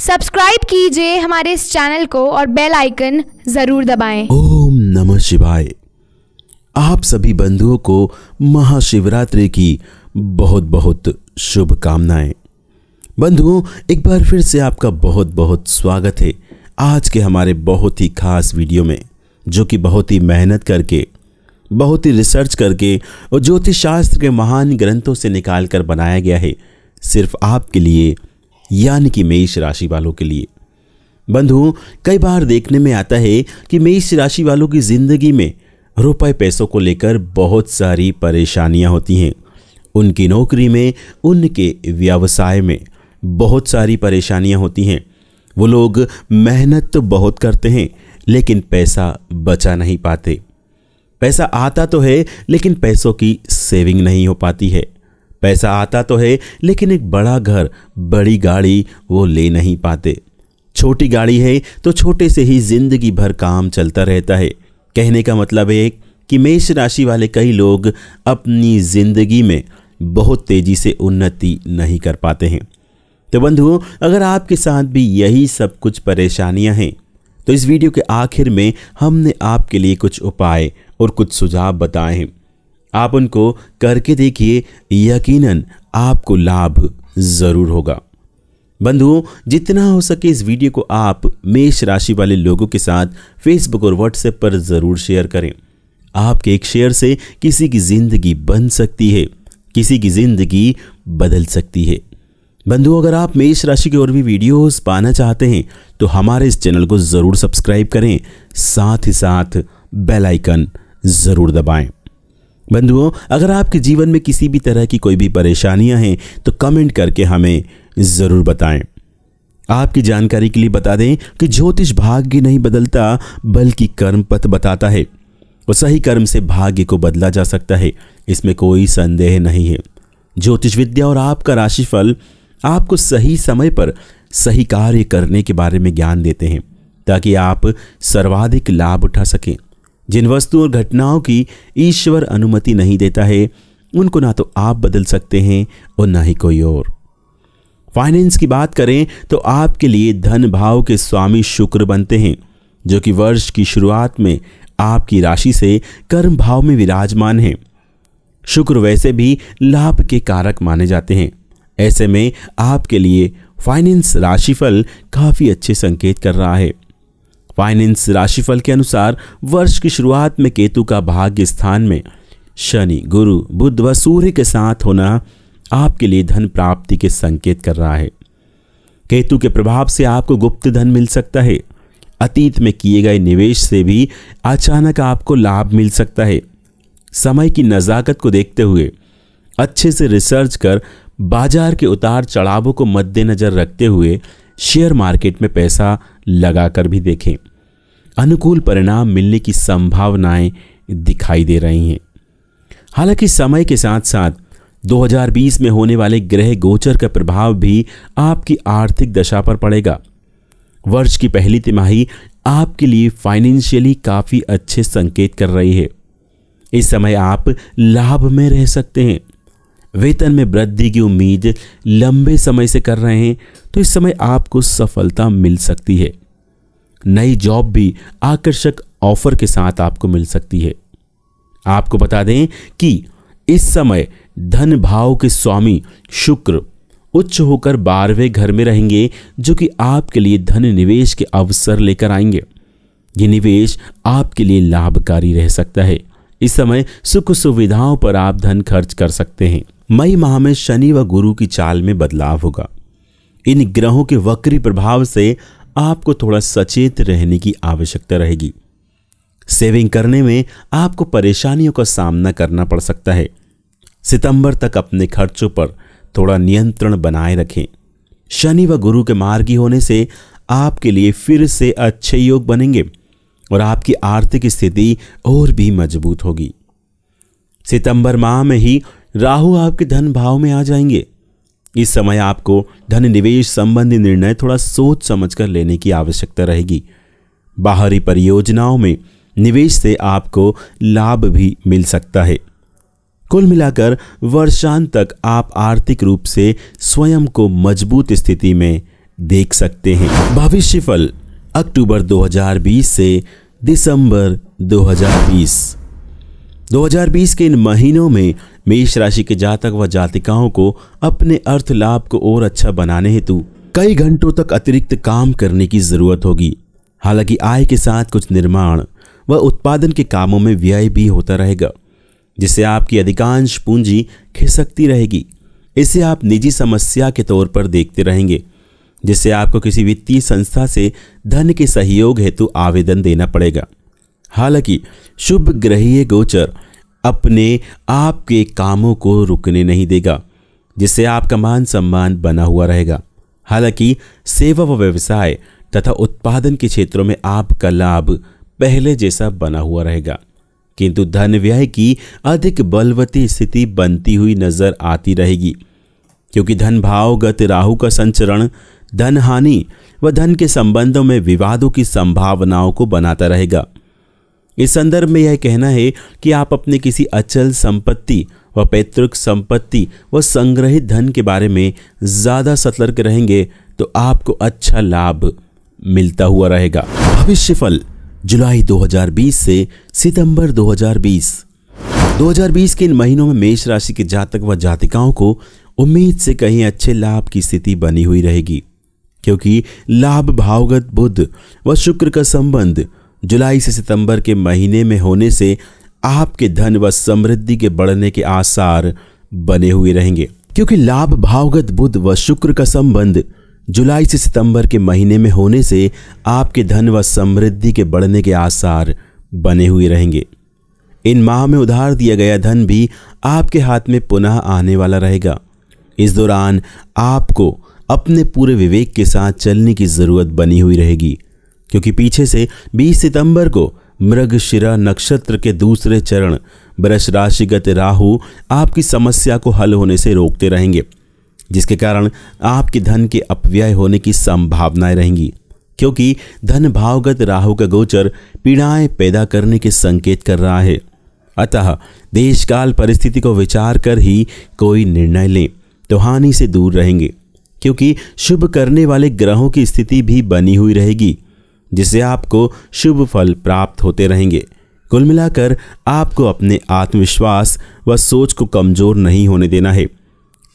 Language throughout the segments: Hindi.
सब्सक्राइब कीजिए हमारे इस चैनल को और बेल आइकन जरूर दबाएं। ओम नमः शिवाय आप सभी बंधुओं को महाशिवरात्रि की बहुत बहुत शुभकामनाएं बंधुओं एक बार फिर से आपका बहुत बहुत स्वागत है आज के हमारे बहुत ही खास वीडियो में जो कि बहुत ही मेहनत करके बहुत ही रिसर्च करके और ज्योतिष शास्त्र के महान ग्रंथों से निकाल कर बनाया गया है सिर्फ आपके लिए यानी कि मेष राशि वालों के लिए बंधु कई बार देखने में आता है कि मेष राशि वालों की जिंदगी में रुपए पैसों को लेकर बहुत सारी परेशानियां होती हैं उनकी नौकरी में उनके व्यवसाय में बहुत सारी परेशानियां होती हैं वो लोग मेहनत तो बहुत करते हैं लेकिन पैसा बचा नहीं पाते पैसा आता तो है लेकिन पैसों की सेविंग नहीं हो पाती है पैसा आता तो है लेकिन एक बड़ा घर बड़ी गाड़ी वो ले नहीं पाते छोटी गाड़ी है तो छोटे से ही जिंदगी भर काम चलता रहता है कहने का मतलब है कि मेष राशि वाले कई लोग अपनी ज़िंदगी में बहुत तेज़ी से उन्नति नहीं कर पाते हैं तो बंधुओं अगर आपके साथ भी यही सब कुछ परेशानियां हैं तो इस वीडियो के आखिर में हमने आपके लिए कुछ उपाय और कुछ सुझाव बताए हैं आप उनको करके देखिए यकीनन आपको लाभ ज़रूर होगा बंधुओं जितना हो सके इस वीडियो को आप मेष राशि वाले लोगों के साथ फेसबुक और व्हाट्सएप पर ज़रूर शेयर करें आपके एक शेयर से किसी की ज़िंदगी बन सकती है किसी की ज़िंदगी बदल सकती है बंधुओं अगर आप मेष राशि के और भी वीडियोस पाना चाहते हैं तो हमारे इस चैनल को ज़रूर सब्सक्राइब करें साथ ही साथ बेल आइकन ज़रूर दबाएं बंधुओं अगर आपके जीवन में किसी भी तरह की कोई भी परेशानियां हैं तो कमेंट करके हमें ज़रूर बताएं आपकी जानकारी के लिए बता दें कि ज्योतिष भाग्य नहीं बदलता बल्कि कर्म पथ बताता है और सही कर्म से भाग्य को बदला जा सकता है इसमें कोई संदेह नहीं है ज्योतिष विद्या और आपका राशिफल आपको सही समय पर सही कार्य करने के बारे में ज्ञान देते हैं ताकि आप सर्वाधिक लाभ उठा सकें जिन वस्तुओं और घटनाओं की ईश्वर अनुमति नहीं देता है उनको ना तो आप बदल सकते हैं और ना ही कोई और फाइनेंस की बात करें तो आपके लिए धन भाव के स्वामी शुक्र बनते हैं जो कि वर्ष की शुरुआत में आपकी राशि से कर्म भाव में विराजमान हैं शुक्र वैसे भी लाभ के कारक माने जाते हैं ऐसे में आपके लिए फाइनेंस राशिफल काफ़ी अच्छे संकेत कर रहा है फाइनेंस राशिफल के अनुसार वर्ष की शुरुआत में केतु का भाग्य स्थान में शनि गुरु बुध व सूर्य के साथ होना आपके लिए धन प्राप्ति के संकेत कर रहा है केतु के प्रभाव से आपको गुप्त धन मिल सकता है अतीत में किए गए निवेश से भी अचानक आपको लाभ मिल सकता है समय की नज़ाकत को देखते हुए अच्छे से रिसर्च कर बाजार के उतार चढ़ावों को मद्देनज़र रखते हुए शेयर मार्केट में पैसा लगाकर भी देखें अनुकूल परिणाम मिलने की संभावनाएं दिखाई दे रही हैं हालांकि समय के साथ साथ 2020 में होने वाले ग्रह गोचर का प्रभाव भी आपकी आर्थिक दशा पर पड़ेगा वर्ष की पहली तिमाही आपके लिए फाइनेंशियली काफ़ी अच्छे संकेत कर रही है इस समय आप लाभ में रह सकते हैं वेतन में वृद्धि की उम्मीद लंबे समय से कर रहे हैं तो इस समय आपको सफलता मिल सकती है नई जॉब भी आकर्षक ऑफर के साथ आपको मिल सकती है आपको बता दें कि इस समय धन भाव के स्वामी शुक्र उच्च होकर बारहवें घर में रहेंगे जो कि आपके लिए धन निवेश के अवसर लेकर आएंगे ये निवेश आपके लिए लाभकारी रह सकता है इस समय सुख सुविधाओं पर आप धन खर्च कर सकते हैं मई माह में शनि व गुरु की चाल में बदलाव होगा इन ग्रहों के वक्री प्रभाव से आपको थोड़ा सचेत रहने की आवश्यकता रहेगी सेविंग करने में आपको परेशानियों का सामना करना पड़ सकता है सितंबर तक अपने खर्चों पर थोड़ा नियंत्रण बनाए रखें शनि व गुरु के मार्गी होने से आपके लिए फिर से अच्छे योग बनेंगे और आपकी आर्थिक स्थिति और भी मजबूत होगी सितंबर माह में ही राहु आपके धन भाव में आ जाएंगे इस समय आपको धन निवेश संबंधी निर्णय थोड़ा सोच समझकर लेने की आवश्यकता रहेगी बाहरी परियोजनाओं में निवेश से आपको लाभ भी मिल सकता है कुल मिलाकर वर्षांत तक आप आर्थिक रूप से स्वयं को मजबूत स्थिति में देख सकते हैं भविष्य फल अक्टूबर 2020 से दिसंबर 2020 2020 के इन महीनों में मेष राशि के जातक व जातिकाओं को अपने अर्थ लाभ को और अच्छा बनाने हेतु कई घंटों तक अतिरिक्त काम करने की जरूरत होगी हालांकि आय के साथ कुछ निर्माण व उत्पादन के कामों में व्यय भी होता रहेगा जिससे आपकी अधिकांश पूंजी खिसकती रहेगी इसे आप निजी समस्या के तौर पर देखते रहेंगे जिससे आपको किसी वित्तीय संस्था से धन के सहयोग हेतु आवेदन देना पड़ेगा हालांकि शुभ ग्रहीय गोचर अपने आप के कामों को रुकने नहीं देगा जिससे आपका मान सम्मान बना हुआ रहेगा हालांकि सेवा व व्यवसाय तथा उत्पादन के क्षेत्रों में आपका लाभ पहले जैसा बना हुआ रहेगा किंतु धन व्यय की अधिक बलवती स्थिति बनती हुई नजर आती रहेगी क्योंकि धन भावगत राहु का संचरण धन हानि व धन के संबंधों में विवादों की संभावनाओं को बनाता रहेगा इस संदर्भ में यह कहना है कि आप अपने किसी अचल संपत्ति व पैतृक संपत्ति व संग्रहित धन के बारे में ज़्यादा सतर्क रहेंगे तो आपको अच्छा लाभ मिलता हुआ रहेगा भविष्य फल जुलाई 2020 से सितंबर 2020 2020 के इन महीनों में मेष राशि के जातक व जातिकाओं को उम्मीद से कहीं अच्छे लाभ की स्थिति बनी हुई रहेगी क्योंकि लाभ भावगत बुद्ध व शुक्र का संबंध जुलाई से सितंबर के महीने में होने से आपके धन व समृद्धि के बढ़ने के आसार बने हुए रहेंगे क्योंकि लाभ भावगत बुद्ध व शुक्र का संबंध जुलाई से सितंबर के महीने में होने से आपके धन व समृद्धि के बढ़ने के आसार बने हुए रहेंगे इन माह में उधार दिया गया धन भी आपके हाथ में पुनः आने वाला रहेगा इस दौरान आपको अपने पूरे विवेक के साथ चलने की ज़रूरत बनी हुई रहेगी क्योंकि पीछे से 20 सितंबर को मृगशिरा नक्षत्र के दूसरे चरण वृष राशिगत राहु आपकी समस्या को हल होने से रोकते रहेंगे जिसके कारण आपके धन के अपव्यय होने की संभावनाएं रहेंगी क्योंकि धन भावगत राहु का गोचर पीड़ाएं पैदा करने के संकेत कर रहा है अतः देशकाल परिस्थिति को विचार कर ही कोई निर्णय लें तो हानि से दूर रहेंगे क्योंकि शुभ करने वाले ग्रहों की स्थिति भी बनी हुई रहेगी जिससे आपको शुभ फल प्राप्त होते रहेंगे कुल मिलाकर आपको अपने आत्मविश्वास व सोच को कमज़ोर नहीं होने देना है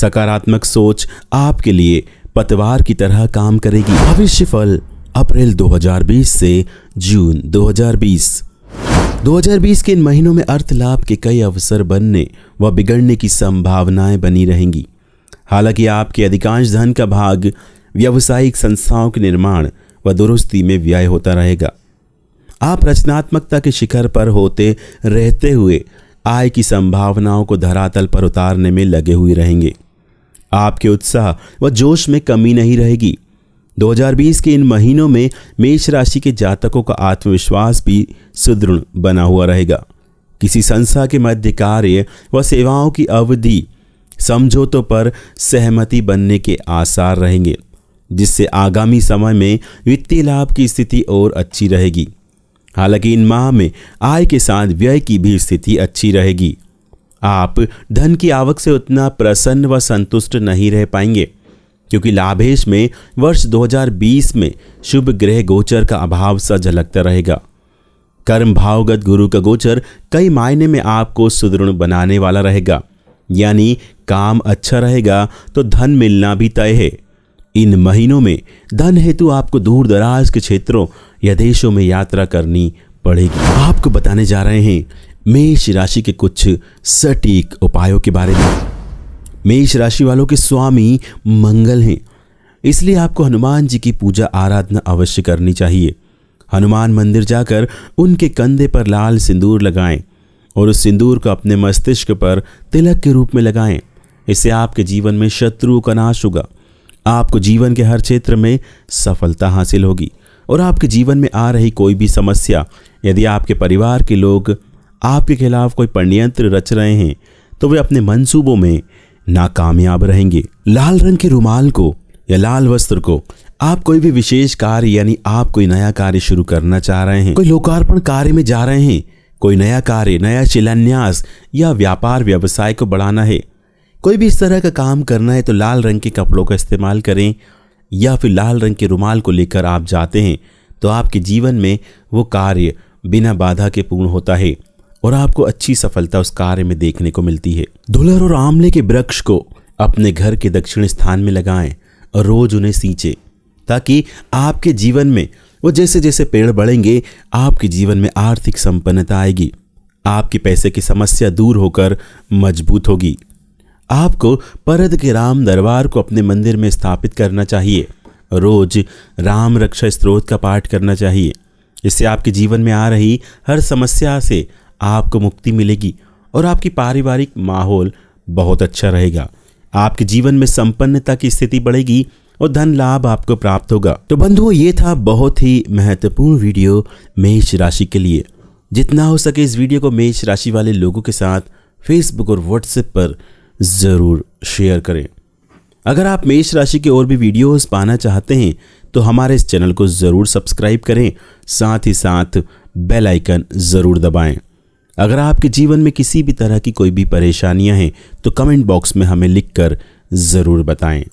सकारात्मक सोच आपके लिए पतवार की तरह काम करेगी भविष्य फल अप्रैल 2020 से जून 2020 2020 के इन महीनों में अर्थ लाभ के कई अवसर बनने व बिगड़ने की संभावनाएं बनी रहेंगी हालांकि आपके अधिकांश धन का भाग व्यावसायिक संस्थाओं के निर्माण व दुरुस्ती में व्यय होता रहेगा आप रचनात्मकता के शिखर पर होते रहते हुए आय की संभावनाओं को धरातल पर उतारने में लगे हुए रहेंगे आपके उत्साह व जोश में कमी नहीं रहेगी 2020 के इन महीनों में मेष राशि के जातकों का आत्मविश्वास भी सुदृढ़ बना हुआ रहेगा किसी संस्था के मध्य कार्य व सेवाओं की अवधि समझौतों पर सहमति बनने के आसार रहेंगे जिससे आगामी समय में वित्तीय लाभ की स्थिति और अच्छी रहेगी हालांकि इन माह में आय के साथ व्यय की भी स्थिति अच्छी रहेगी आप धन की आवक से उतना प्रसन्न व संतुष्ट नहीं रह पाएंगे क्योंकि लाभेश में वर्ष 2020 में शुभ ग्रह गोचर का अभाव सा झलकता रहेगा कर्म भावगत गुरु का गोचर कई मायने में आपको सुदृढ़ बनाने वाला रहेगा यानी काम अच्छा रहेगा तो धन मिलना भी तय है इन महीनों में धन हेतु आपको दूर दराज के क्षेत्रों या देशों में यात्रा करनी पड़ेगी आपको बताने जा रहे हैं मेष राशि के कुछ सटीक उपायों के बारे में मेष राशि वालों के स्वामी मंगल हैं इसलिए आपको हनुमान जी की पूजा आराधना अवश्य करनी चाहिए हनुमान मंदिर जाकर उनके कंधे पर लाल सिंदूर लगाएं और उस सिंदूर को अपने मस्तिष्क पर तिलक के रूप में लगाएं इससे आपके जीवन में शत्रुओं का नाश होगा आपको जीवन के हर क्षेत्र में सफलता हासिल होगी और आपके जीवन में आ रही कोई भी समस्या यदि आपके परिवार के लोग आपके खिलाफ कोई पंडयंत्र रच रहे हैं तो वे अपने मंसूबों में नाकामयाब रहेंगे लाल रंग के रुमाल को या लाल वस्त्र को आप कोई भी विशेष कार्य यानी आप कोई नया कार्य शुरू करना चाह रहे हैं कोई लोकार्पण कार्य में जा रहे हैं कोई नया कार्य नया शिलान्यास या व्यापार व्यवसाय को बढ़ाना है कोई भी इस तरह का काम करना है तो लाल रंग के कपड़ों का इस्तेमाल करें या फिर लाल रंग के रुमाल को लेकर आप जाते हैं तो आपके जीवन में वो कार्य बिना बाधा के पूर्ण होता है और आपको अच्छी सफलता उस कार्य में देखने को मिलती है धुलर और आंवले के वृक्ष को अपने घर के दक्षिण स्थान में लगाएं और रोज उन्हें सींचें ताकि आपके जीवन में वो जैसे जैसे पेड़ बढ़ेंगे आपके जीवन में आर्थिक संपन्नता आएगी आपके पैसे की समस्या दूर होकर मजबूत होगी आपको परद के राम दरबार को अपने मंदिर में स्थापित करना चाहिए रोज राम रक्षा स्त्रोत का पाठ करना चाहिए इससे आपके जीवन में आ रही हर समस्या से आपको मुक्ति मिलेगी और आपकी पारिवारिक माहौल बहुत अच्छा रहेगा आपके जीवन में संपन्नता की स्थिति बढ़ेगी और धन लाभ आपको प्राप्त होगा तो बंधुओं ये था बहुत ही महत्वपूर्ण वीडियो मेष राशि के लिए जितना हो सके इस वीडियो को मेष राशि वाले लोगों के साथ फेसबुक और व्हाट्सएप पर ज़रूर शेयर करें अगर आप मेष राशि के और भी वीडियोस पाना चाहते हैं तो हमारे इस चैनल को ज़रूर सब्सक्राइब करें साथ ही साथ बेल आइकन ज़रूर दबाएं अगर आपके जीवन में किसी भी तरह की कोई भी परेशानियां हैं तो कमेंट बॉक्स में हमें लिखकर ज़रूर बताएं